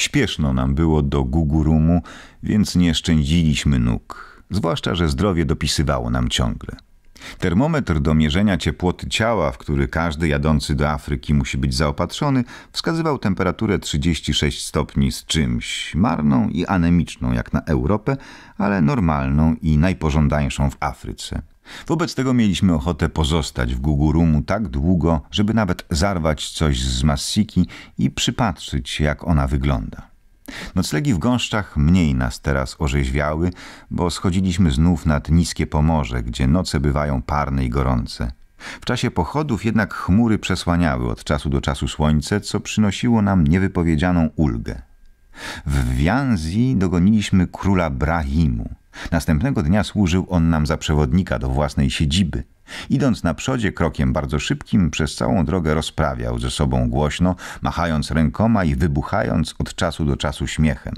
Śpieszno nam było do Gugurumu, więc nie szczędziliśmy nóg, zwłaszcza, że zdrowie dopisywało nam ciągle. Termometr do mierzenia ciepłoty ciała, w który każdy jadący do Afryki musi być zaopatrzony, wskazywał temperaturę 36 stopni z czymś marną i anemiczną jak na Europę, ale normalną i najpożądańszą w Afryce. Wobec tego mieliśmy ochotę pozostać w Gugurumu tak długo, żeby nawet zarwać coś z Massiki i przypatrzyć, jak ona wygląda. Noclegi w gąszczach mniej nas teraz orzeźwiały, bo schodziliśmy znów nad niskie pomorze, gdzie noce bywają parne i gorące. W czasie pochodów jednak chmury przesłaniały od czasu do czasu słońce, co przynosiło nam niewypowiedzianą ulgę. W Wianzi dogoniliśmy króla Brahimu. Następnego dnia służył on nam za przewodnika do własnej siedziby. Idąc na przodzie krokiem bardzo szybkim, przez całą drogę rozprawiał ze sobą głośno, machając rękoma i wybuchając od czasu do czasu śmiechem.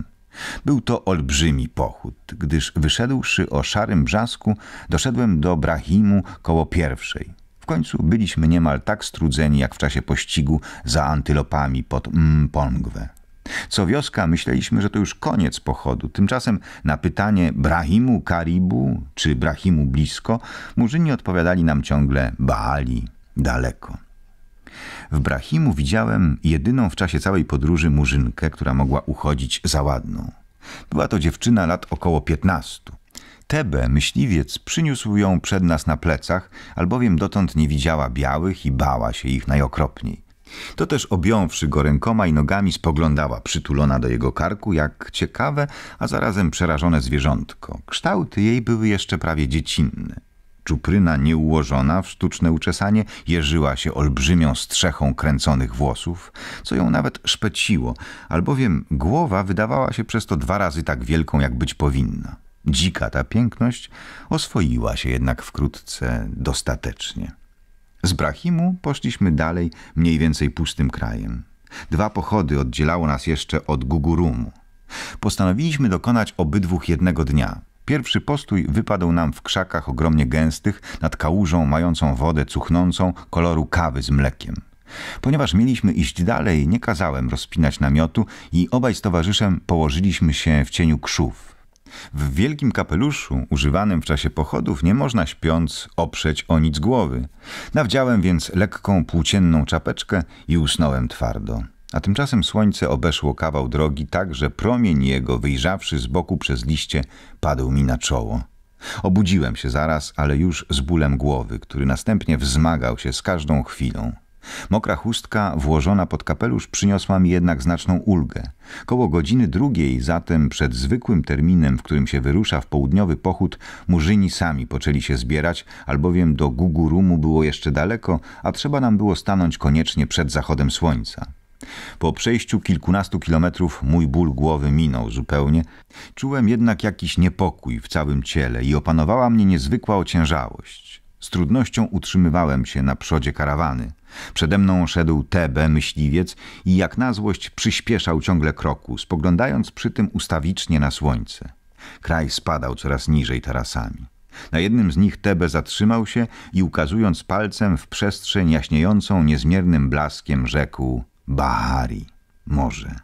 Był to olbrzymi pochód, gdyż wyszedłszy o szarym brzasku, doszedłem do Brahimu koło pierwszej. W końcu byliśmy niemal tak strudzeni jak w czasie pościgu za antylopami pod Mpongwe. Co wioska myśleliśmy, że to już koniec pochodu. Tymczasem na pytanie Brahimu Karibu czy Brahimu blisko, murzyni odpowiadali nam ciągle Baali daleko. W Brahimu widziałem jedyną w czasie całej podróży murzynkę, która mogła uchodzić za ładną. Była to dziewczyna lat około piętnastu. Tebe, myśliwiec, przyniósł ją przed nas na plecach, albowiem dotąd nie widziała białych i bała się ich najokropniej. To też objąwszy go rękoma i nogami spoglądała przytulona do jego karku jak ciekawe, a zarazem przerażone zwierzątko. Kształty jej były jeszcze prawie dziecinne. Czupryna nieułożona w sztuczne uczesanie jeżyła się olbrzymią strzechą kręconych włosów, co ją nawet szpeciło, albowiem głowa wydawała się przez to dwa razy tak wielką, jak być powinna. Dzika ta piękność oswoiła się jednak wkrótce dostatecznie. Z Brahimu poszliśmy dalej mniej więcej pustym krajem. Dwa pochody oddzielało nas jeszcze od Gugurumu. Postanowiliśmy dokonać obydwóch jednego dnia. Pierwszy postój wypadł nam w krzakach ogromnie gęstych, nad kałużą mającą wodę cuchnącą koloru kawy z mlekiem. Ponieważ mieliśmy iść dalej, nie kazałem rozpinać namiotu i obaj z towarzyszem położyliśmy się w cieniu krzów. W wielkim kapeluszu, używanym w czasie pochodów, nie można śpiąc oprzeć o nic głowy. Nawdziałem więc lekką płócienną czapeczkę i usnąłem twardo. A tymczasem słońce obeszło kawał drogi tak, że promień jego, wyjrzawszy z boku przez liście, padł mi na czoło. Obudziłem się zaraz, ale już z bólem głowy, który następnie wzmagał się z każdą chwilą. Mokra chustka włożona pod kapelusz przyniosła mi jednak znaczną ulgę. Koło godziny drugiej, zatem przed zwykłym terminem, w którym się wyrusza w południowy pochód, murzyni sami poczęli się zbierać, albowiem do Gugurumu było jeszcze daleko, a trzeba nam było stanąć koniecznie przed zachodem słońca. Po przejściu kilkunastu kilometrów mój ból głowy minął zupełnie. Czułem jednak jakiś niepokój w całym ciele i opanowała mnie niezwykła ociężałość. Z trudnością utrzymywałem się na przodzie karawany. Przede mną szedł Tebe, myśliwiec, i jak na złość przyspieszał ciągle kroku, spoglądając przy tym ustawicznie na słońce. Kraj spadał coraz niżej tarasami. Na jednym z nich Tebe zatrzymał się i ukazując palcem w przestrzeń jaśniejącą niezmiernym blaskiem rzekł Bahari, morze.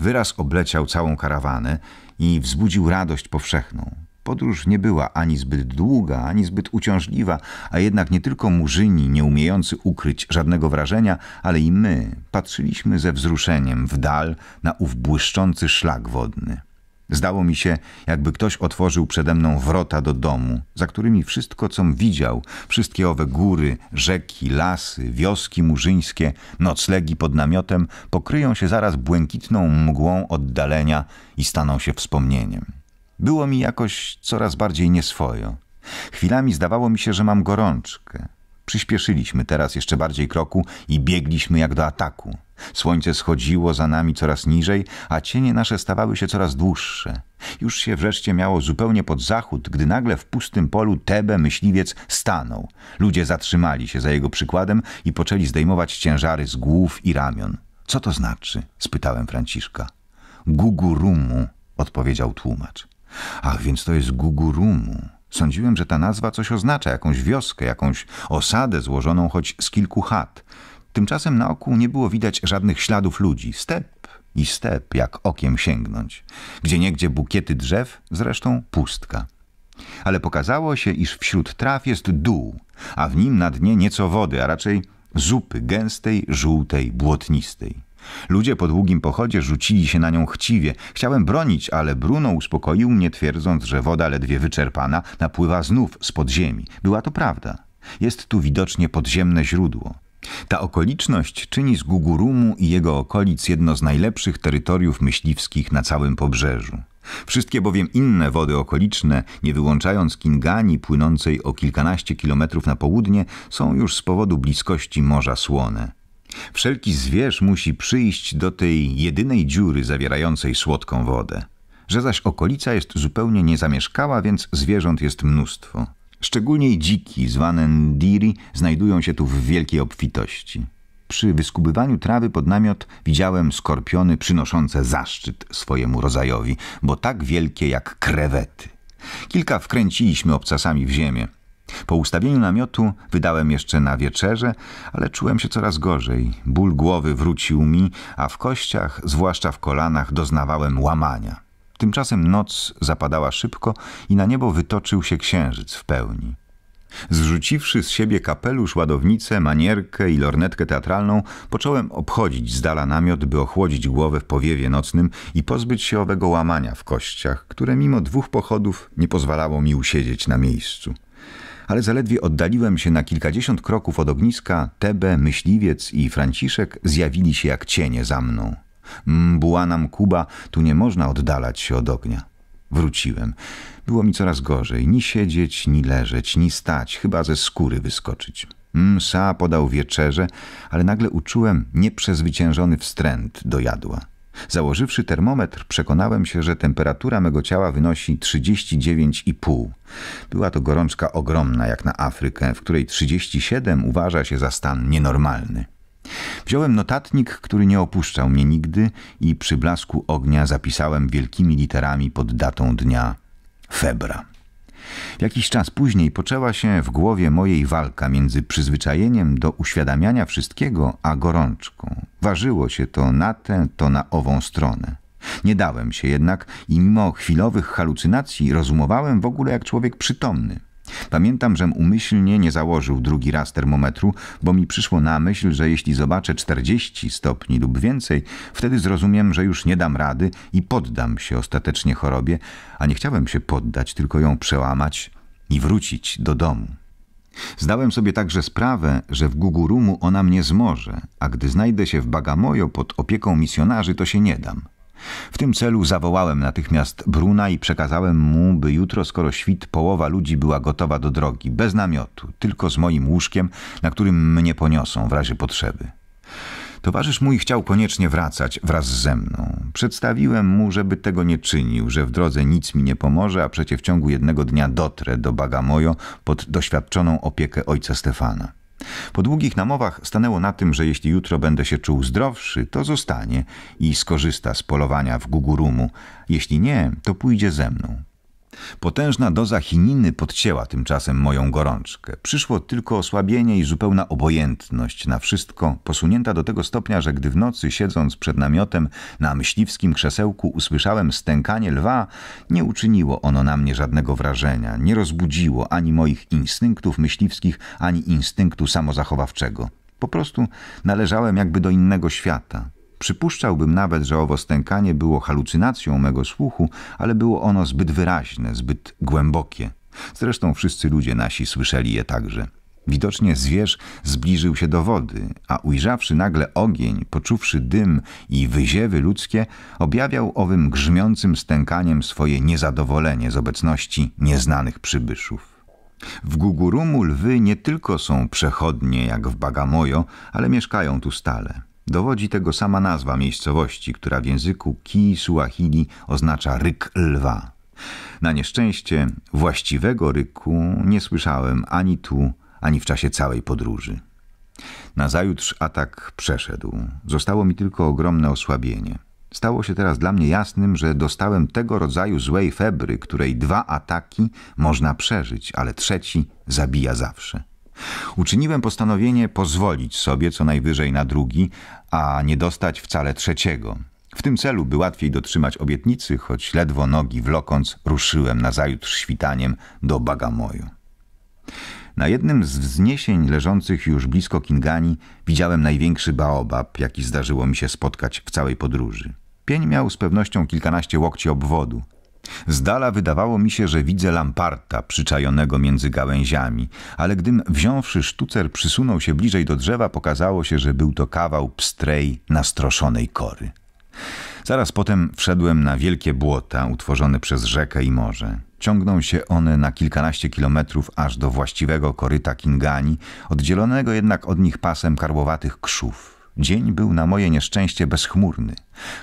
Wyraz obleciał całą karawanę i wzbudził radość powszechną. Podróż nie była ani zbyt długa, ani zbyt uciążliwa, a jednak nie tylko murzyni, nie umiejący ukryć żadnego wrażenia, ale i my patrzyliśmy ze wzruszeniem w dal na ów błyszczący szlak wodny. Zdało mi się, jakby ktoś otworzył przede mną wrota do domu, za którymi wszystko, com widział, wszystkie owe góry, rzeki, lasy, wioski murzyńskie, noclegi pod namiotem, pokryją się zaraz błękitną mgłą oddalenia i staną się wspomnieniem. Było mi jakoś coraz bardziej nieswojo. Chwilami zdawało mi się, że mam gorączkę. Przyspieszyliśmy teraz jeszcze bardziej kroku i biegliśmy jak do ataku. Słońce schodziło za nami coraz niżej, a cienie nasze stawały się coraz dłuższe. Już się wreszcie miało zupełnie pod zachód, gdy nagle w pustym polu Tebe myśliwiec stanął. Ludzie zatrzymali się za jego przykładem i poczęli zdejmować ciężary z głów i ramion. Co to znaczy? spytałem Franciszka. Gugurumu, odpowiedział tłumacz. Ach, więc to jest Gugurumu. Sądziłem, że ta nazwa coś oznacza, jakąś wioskę, jakąś osadę złożoną choć z kilku chat. Tymczasem na oku nie było widać żadnych śladów ludzi. Step i step, jak okiem sięgnąć. Gdzie niegdzie bukiety drzew, zresztą pustka. Ale pokazało się, iż wśród traw jest dół, a w nim na dnie nieco wody, a raczej zupy gęstej, żółtej, błotnistej. Ludzie po długim pochodzie rzucili się na nią chciwie. Chciałem bronić, ale Bruno uspokoił mnie, twierdząc, że woda ledwie wyczerpana napływa znów z podziemi. Była to prawda. Jest tu widocznie podziemne źródło. Ta okoliczność czyni z Gugurumu i jego okolic jedno z najlepszych terytoriów myśliwskich na całym pobrzeżu. Wszystkie bowiem inne wody okoliczne, nie wyłączając Kingani płynącej o kilkanaście kilometrów na południe, są już z powodu bliskości Morza Słone. Wszelki zwierz musi przyjść do tej jedynej dziury zawierającej słodką wodę. Że zaś okolica jest zupełnie niezamieszkała, więc zwierząt jest mnóstwo. Szczególnie dziki, zwane ndiri, znajdują się tu w wielkiej obfitości. Przy wyskubywaniu trawy pod namiot widziałem skorpiony przynoszące zaszczyt swojemu rodzajowi, bo tak wielkie jak krewety. Kilka wkręciliśmy obcasami w ziemię. Po ustawieniu namiotu wydałem jeszcze na wieczerze, ale czułem się coraz gorzej. Ból głowy wrócił mi, a w kościach, zwłaszcza w kolanach, doznawałem łamania. Tymczasem noc zapadała szybko i na niebo wytoczył się księżyc w pełni. Zrzuciwszy z siebie kapelusz, ładownicę, manierkę i lornetkę teatralną, począłem obchodzić z dala namiot, by ochłodzić głowę w powiewie nocnym i pozbyć się owego łamania w kościach, które mimo dwóch pochodów nie pozwalało mi usiedzieć na miejscu ale zaledwie oddaliłem się na kilkadziesiąt kroków od ogniska, Tebe, Myśliwiec i Franciszek zjawili się jak cienie za mną. Mm, była nam Kuba, tu nie można oddalać się od ognia. Wróciłem. Było mi coraz gorzej. Ni siedzieć, ni leżeć, ni stać, chyba ze skóry wyskoczyć. Msa mm, podał wieczerze, ale nagle uczułem nieprzezwyciężony wstręt do jadła. Założywszy termometr, przekonałem się, że temperatura mego ciała wynosi 39,5. Była to gorączka ogromna jak na Afrykę, w której 37 uważa się za stan nienormalny. Wziąłem notatnik, który nie opuszczał mnie nigdy i przy blasku ognia zapisałem wielkimi literami pod datą dnia febra. Jakiś czas później poczęła się w głowie mojej walka między przyzwyczajeniem do uświadamiania wszystkiego, a gorączką. Ważyło się to na tę, to na ową stronę. Nie dałem się jednak i mimo chwilowych halucynacji rozumowałem w ogóle jak człowiek przytomny. Pamiętam, że umyślnie nie założył drugi raz termometru, bo mi przyszło na myśl, że jeśli zobaczę 40 stopni lub więcej, wtedy zrozumiem, że już nie dam rady i poddam się ostatecznie chorobie, a nie chciałem się poddać, tylko ją przełamać i wrócić do domu. Zdałem sobie także sprawę, że w Gugurumu ona mnie zmoże, a gdy znajdę się w Bagamojo pod opieką misjonarzy, to się nie dam. W tym celu zawołałem natychmiast Bruna i przekazałem mu, by jutro, skoro świt, połowa ludzi była gotowa do drogi, bez namiotu, tylko z moim łóżkiem, na którym mnie poniosą w razie potrzeby. Towarzysz mój chciał koniecznie wracać wraz ze mną. Przedstawiłem mu, żeby tego nie czynił, że w drodze nic mi nie pomoże, a przecie w ciągu jednego dnia dotrę do Bagamojo pod doświadczoną opiekę ojca Stefana. Po długich namowach stanęło na tym, że jeśli jutro będę się czuł zdrowszy, to zostanie i skorzysta z polowania w Gugurumu. Jeśli nie, to pójdzie ze mną. Potężna doza chininy podcięła tymczasem moją gorączkę. Przyszło tylko osłabienie i zupełna obojętność na wszystko, posunięta do tego stopnia, że gdy w nocy siedząc przed namiotem na myśliwskim krzesełku usłyszałem stękanie lwa, nie uczyniło ono na mnie żadnego wrażenia, nie rozbudziło ani moich instynktów myśliwskich, ani instynktu samozachowawczego. Po prostu należałem jakby do innego świata. Przypuszczałbym nawet, że owo stękanie było halucynacją mego słuchu, ale było ono zbyt wyraźne, zbyt głębokie. Zresztą wszyscy ludzie nasi słyszeli je także. Widocznie zwierz zbliżył się do wody, a ujrzawszy nagle ogień, poczuwszy dym i wyziewy ludzkie, objawiał owym grzmiącym stękaniem swoje niezadowolenie z obecności nieznanych przybyszów. W Gugurumu lwy nie tylko są przechodnie jak w Bagamojo, ale mieszkają tu stale. Dowodzi tego sama nazwa miejscowości, która w języku Kisuahili oznacza ryk lwa. Na nieszczęście właściwego ryku nie słyszałem ani tu, ani w czasie całej podróży. Nazajutrz atak przeszedł. Zostało mi tylko ogromne osłabienie. Stało się teraz dla mnie jasnym, że dostałem tego rodzaju złej febry, której dwa ataki można przeżyć, ale trzeci zabija zawsze. Uczyniłem postanowienie pozwolić sobie co najwyżej na drugi, a nie dostać wcale trzeciego. W tym celu, by łatwiej dotrzymać obietnicy, choć ledwo nogi wlokąc, ruszyłem nazajutrz świtaniem do Bagamoju. Na jednym z wzniesień leżących już blisko Kingani widziałem największy baobab, jaki zdarzyło mi się spotkać w całej podróży. Pień miał z pewnością kilkanaście łokci obwodu. Z dala wydawało mi się, że widzę lamparta przyczajonego między gałęziami, ale gdym wziąwszy sztucer przysunął się bliżej do drzewa, pokazało się, że był to kawał pstrej nastroszonej kory. Zaraz potem wszedłem na wielkie błota utworzone przez rzekę i morze. Ciągną się one na kilkanaście kilometrów aż do właściwego koryta Kingani, oddzielonego jednak od nich pasem karłowatych krzów. Dzień był na moje nieszczęście bezchmurny.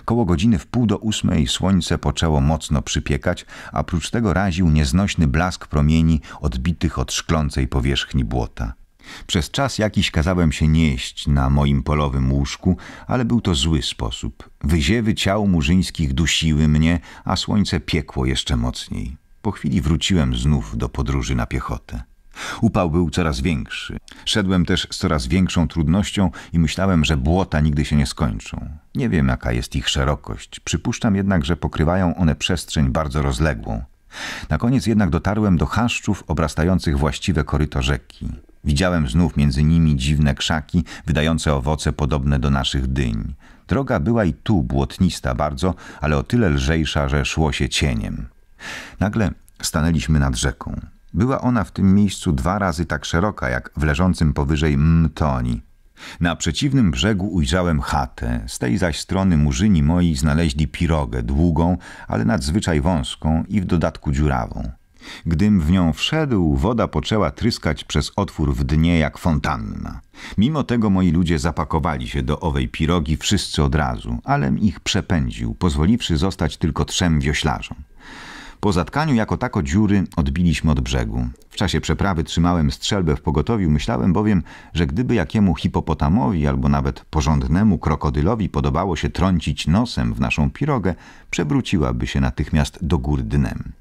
Koło godziny w pół do ósmej słońce poczęło mocno przypiekać, a prócz tego raził nieznośny blask promieni odbitych od szklącej powierzchni błota. Przez czas jakiś kazałem się nieść na moim polowym łóżku, ale był to zły sposób. Wyziewy ciał murzyńskich dusiły mnie, a słońce piekło jeszcze mocniej. Po chwili wróciłem znów do podróży na piechotę. Upał był coraz większy. Szedłem też z coraz większą trudnością i myślałem, że błota nigdy się nie skończą. Nie wiem, jaka jest ich szerokość. Przypuszczam jednak, że pokrywają one przestrzeń bardzo rozległą. Na koniec jednak dotarłem do chaszczów obrastających właściwe koryto rzeki. Widziałem znów między nimi dziwne krzaki, wydające owoce podobne do naszych dyń. Droga była i tu błotnista bardzo, ale o tyle lżejsza, że szło się cieniem. Nagle stanęliśmy nad rzeką. Była ona w tym miejscu dwa razy tak szeroka, jak w leżącym powyżej Mtoni. Na przeciwnym brzegu ujrzałem chatę, z tej zaś strony murzyni moi znaleźli pirogę, długą, ale nadzwyczaj wąską i w dodatku dziurawą. Gdym w nią wszedł, woda poczęła tryskać przez otwór w dnie jak fontanna. Mimo tego moi ludzie zapakowali się do owej pirogi wszyscy od razu, alem ich przepędził, pozwoliwszy zostać tylko trzem wioślarzom. Po zatkaniu jako tako dziury odbiliśmy od brzegu. W czasie przeprawy trzymałem strzelbę w pogotowiu, myślałem bowiem, że gdyby jakiemu hipopotamowi albo nawet porządnemu krokodylowi podobało się trącić nosem w naszą pirogę, przewróciłaby się natychmiast do góry dnem.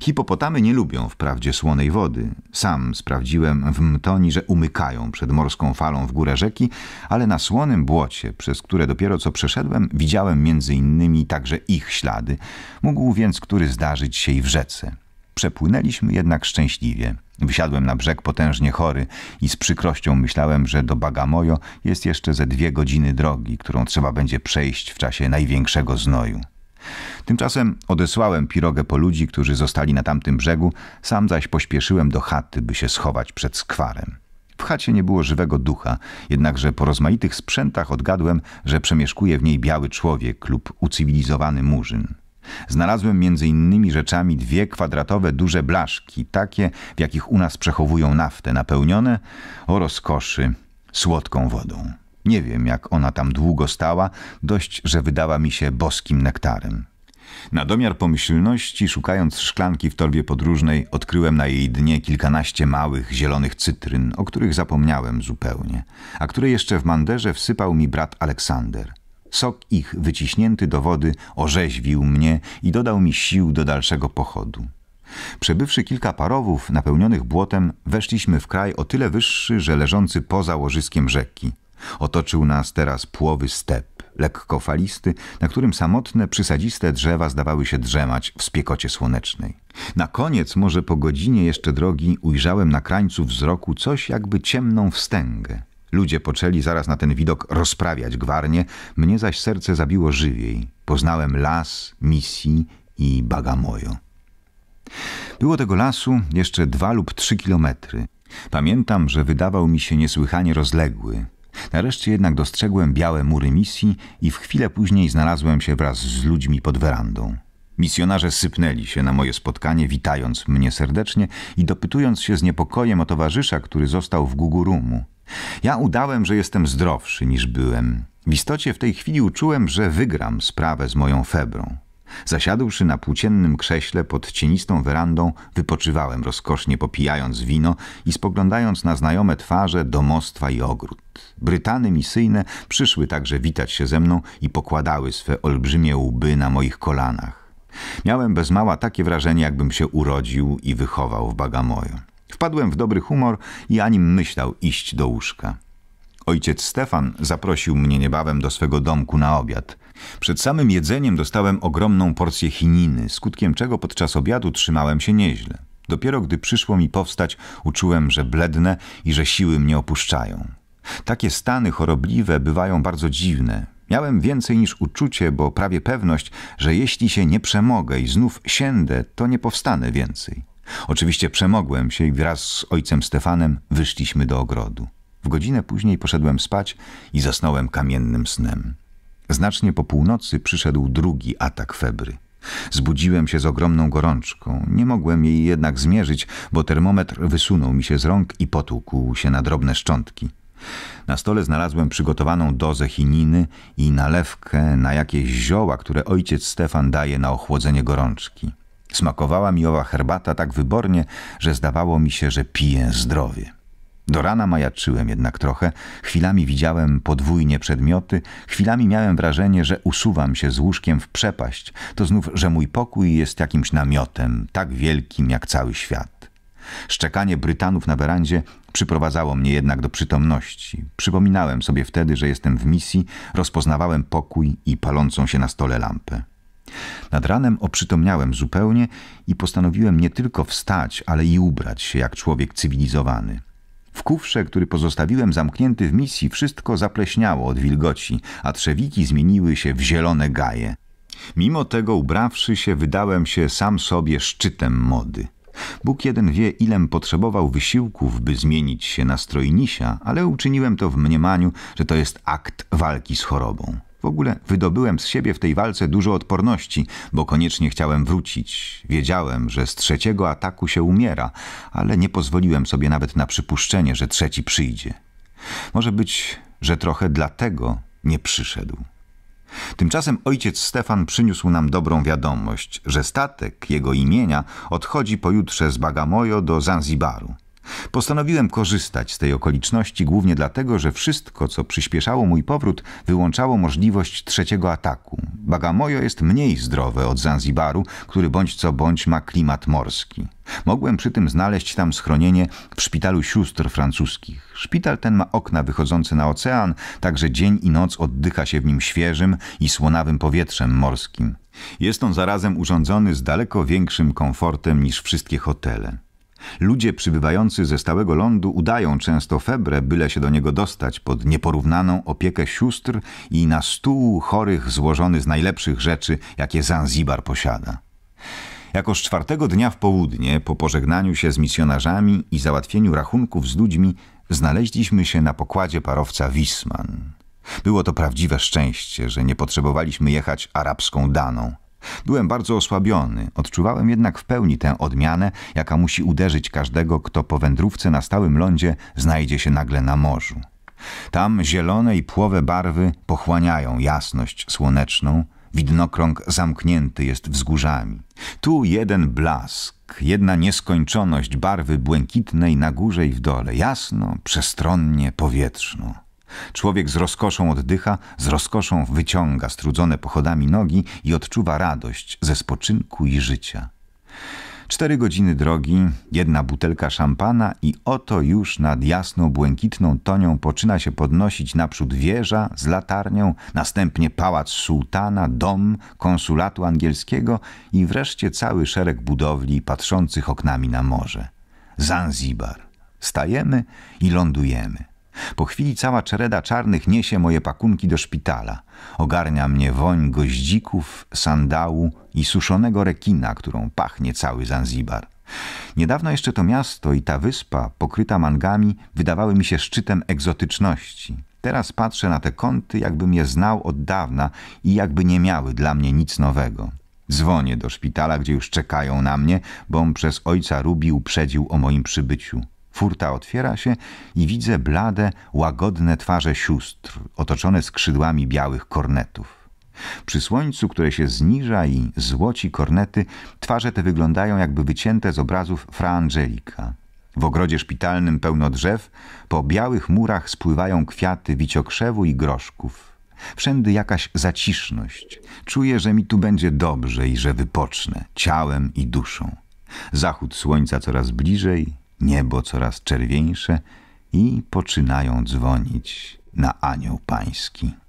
Hipopotamy nie lubią wprawdzie słonej wody. Sam sprawdziłem w Mtoni, że umykają przed morską falą w górę rzeki, ale na słonym błocie, przez które dopiero co przeszedłem, widziałem między innymi także ich ślady. Mógł więc który zdarzyć się i w rzece. Przepłynęliśmy jednak szczęśliwie. Wysiadłem na brzeg potężnie chory i z przykrością myślałem, że do Bagamoyo jest jeszcze ze dwie godziny drogi, którą trzeba będzie przejść w czasie największego znoju. Tymczasem odesłałem pirogę po ludzi, którzy zostali na tamtym brzegu, sam zaś pośpieszyłem do chaty, by się schować przed skwarem. W chacie nie było żywego ducha, jednakże po rozmaitych sprzętach odgadłem, że przemieszkuje w niej biały człowiek lub ucywilizowany murzyn. Znalazłem między innymi rzeczami dwie kwadratowe duże blaszki, takie, w jakich u nas przechowują naftę, napełnione o rozkoszy słodką wodą. Nie wiem, jak ona tam długo stała, dość, że wydała mi się boskim nektarem. Na domiar pomyślności, szukając szklanki w torbie podróżnej, odkryłem na jej dnie kilkanaście małych, zielonych cytryn, o których zapomniałem zupełnie, a które jeszcze w manderze wsypał mi brat Aleksander. Sok ich wyciśnięty do wody orzeźwił mnie i dodał mi sił do dalszego pochodu. Przebywszy kilka parowów napełnionych błotem, weszliśmy w kraj o tyle wyższy, że leżący poza łożyskiem rzeki – Otoczył nas teraz płowy step, lekko falisty, na którym samotne, przysadziste drzewa zdawały się drzemać w spiekocie słonecznej. Na koniec, może po godzinie jeszcze drogi, ujrzałem na krańcu wzroku coś jakby ciemną wstęgę. Ludzie poczęli zaraz na ten widok rozprawiać gwarnie, mnie zaś serce zabiło żywiej. Poznałem las, misji i bagamojo. Było tego lasu jeszcze dwa lub trzy kilometry. Pamiętam, że wydawał mi się niesłychanie rozległy. Nareszcie jednak dostrzegłem białe mury misji i w chwilę później znalazłem się wraz z ludźmi pod werandą. Misjonarze sypnęli się na moje spotkanie, witając mnie serdecznie i dopytując się z niepokojem o towarzysza, który został w Gugurumu. Ja udałem, że jestem zdrowszy niż byłem. W istocie w tej chwili uczułem, że wygram sprawę z moją febrą. Zasiadłszy na płóciennym krześle pod cienistą werandą, wypoczywałem rozkosznie popijając wino i spoglądając na znajome twarze, domostwa i ogród. Brytany misyjne przyszły także witać się ze mną i pokładały swe olbrzymie łby na moich kolanach. Miałem bez mała takie wrażenie, jakbym się urodził i wychował w Bagamoju. Wpadłem w dobry humor i ani myślał iść do łóżka. Ojciec Stefan zaprosił mnie niebawem do swego domku na obiad. Przed samym jedzeniem dostałem ogromną porcję chininy, skutkiem czego podczas obiadu trzymałem się nieźle. Dopiero gdy przyszło mi powstać, uczułem, że blednę i że siły mnie opuszczają. Takie stany chorobliwe bywają bardzo dziwne. Miałem więcej niż uczucie, bo prawie pewność, że jeśli się nie przemogę i znów siędę, to nie powstanę więcej. Oczywiście przemogłem się i wraz z ojcem Stefanem wyszliśmy do ogrodu. W godzinę później poszedłem spać i zasnąłem kamiennym snem. Znacznie po północy przyszedł drugi atak febry. Zbudziłem się z ogromną gorączką. Nie mogłem jej jednak zmierzyć, bo termometr wysunął mi się z rąk i potłukł się na drobne szczątki. Na stole znalazłem przygotowaną dozę chininy i nalewkę na jakieś zioła, które ojciec Stefan daje na ochłodzenie gorączki. Smakowała mi owa herbata tak wybornie, że zdawało mi się, że piję zdrowie. Do rana majaczyłem jednak trochę, chwilami widziałem podwójnie przedmioty, chwilami miałem wrażenie, że usuwam się z łóżkiem w przepaść, to znów, że mój pokój jest jakimś namiotem, tak wielkim jak cały świat. Szczekanie Brytanów na werandzie przyprowadzało mnie jednak do przytomności. Przypominałem sobie wtedy, że jestem w misji, rozpoznawałem pokój i palącą się na stole lampę. Nad ranem oprzytomniałem zupełnie i postanowiłem nie tylko wstać, ale i ubrać się jak człowiek cywilizowany. W kufrze, który pozostawiłem zamknięty w misji, wszystko zapleśniało od wilgoci, a trzewiki zmieniły się w zielone gaje. Mimo tego, ubrawszy się, wydałem się sam sobie szczytem mody. Bóg jeden wie, ilem potrzebował wysiłków, by zmienić się na strojnisia, ale uczyniłem to w mniemaniu, że to jest akt walki z chorobą. W ogóle wydobyłem z siebie w tej walce dużo odporności, bo koniecznie chciałem wrócić. Wiedziałem, że z trzeciego ataku się umiera, ale nie pozwoliłem sobie nawet na przypuszczenie, że trzeci przyjdzie. Może być, że trochę dlatego nie przyszedł. Tymczasem ojciec Stefan przyniósł nam dobrą wiadomość, że statek jego imienia odchodzi pojutrze z Bagamoyo do Zanzibaru. Postanowiłem korzystać z tej okoliczności głównie dlatego, że wszystko, co przyspieszało mój powrót, wyłączało możliwość trzeciego ataku. Bagamoyo jest mniej zdrowe od Zanzibaru, który bądź co bądź ma klimat morski. Mogłem przy tym znaleźć tam schronienie w szpitalu sióstr francuskich. Szpital ten ma okna wychodzące na ocean, także dzień i noc oddycha się w nim świeżym i słonawym powietrzem morskim. Jest on zarazem urządzony z daleko większym komfortem niż wszystkie hotele. Ludzie przybywający ze stałego lądu udają często febrę, byle się do niego dostać pod nieporównaną opiekę sióstr i na stół chorych złożony z najlepszych rzeczy, jakie Zanzibar posiada. Jakoż czwartego dnia w południe, po pożegnaniu się z misjonarzami i załatwieniu rachunków z ludźmi, znaleźliśmy się na pokładzie parowca Wisman. Było to prawdziwe szczęście, że nie potrzebowaliśmy jechać arabską daną – Byłem bardzo osłabiony, odczuwałem jednak w pełni tę odmianę, jaka musi uderzyć każdego, kto po wędrówce na stałym lądzie znajdzie się nagle na morzu. Tam zielone i płowe barwy pochłaniają jasność słoneczną, widnokrąg zamknięty jest wzgórzami. Tu jeden blask, jedna nieskończoność barwy błękitnej na górze i w dole, jasno, przestronnie, powietrzno. Człowiek z rozkoszą oddycha, z rozkoszą wyciąga strudzone pochodami nogi i odczuwa radość ze spoczynku i życia. Cztery godziny drogi, jedna butelka szampana i oto już nad jasną, błękitną tonią poczyna się podnosić naprzód wieża z latarnią, następnie pałac sułtana, dom konsulatu angielskiego i wreszcie cały szereg budowli patrzących oknami na morze. Zanzibar. Stajemy i lądujemy. Po chwili cała czereda czarnych niesie moje pakunki do szpitala. Ogarnia mnie woń goździków, sandału i suszonego rekina, którą pachnie cały Zanzibar. Niedawno jeszcze to miasto i ta wyspa, pokryta mangami, wydawały mi się szczytem egzotyczności. Teraz patrzę na te kąty, jakbym je znał od dawna i jakby nie miały dla mnie nic nowego. Dzwonię do szpitala, gdzie już czekają na mnie, bom przez ojca Rubi uprzedził o moim przybyciu. Furta otwiera się i widzę blade, łagodne twarze sióstr, otoczone skrzydłami białych kornetów. Przy słońcu, które się zniża i złoci kornety, twarze te wyglądają jakby wycięte z obrazów Fra Angelika. W ogrodzie szpitalnym pełno drzew, po białych murach spływają kwiaty wiciokrzewu i groszków. Wszędy jakaś zaciszność. Czuję, że mi tu będzie dobrze i że wypocznę ciałem i duszą. Zachód słońca coraz bliżej, niebo coraz czerwieńsze i poczynają dzwonić na anioł pański.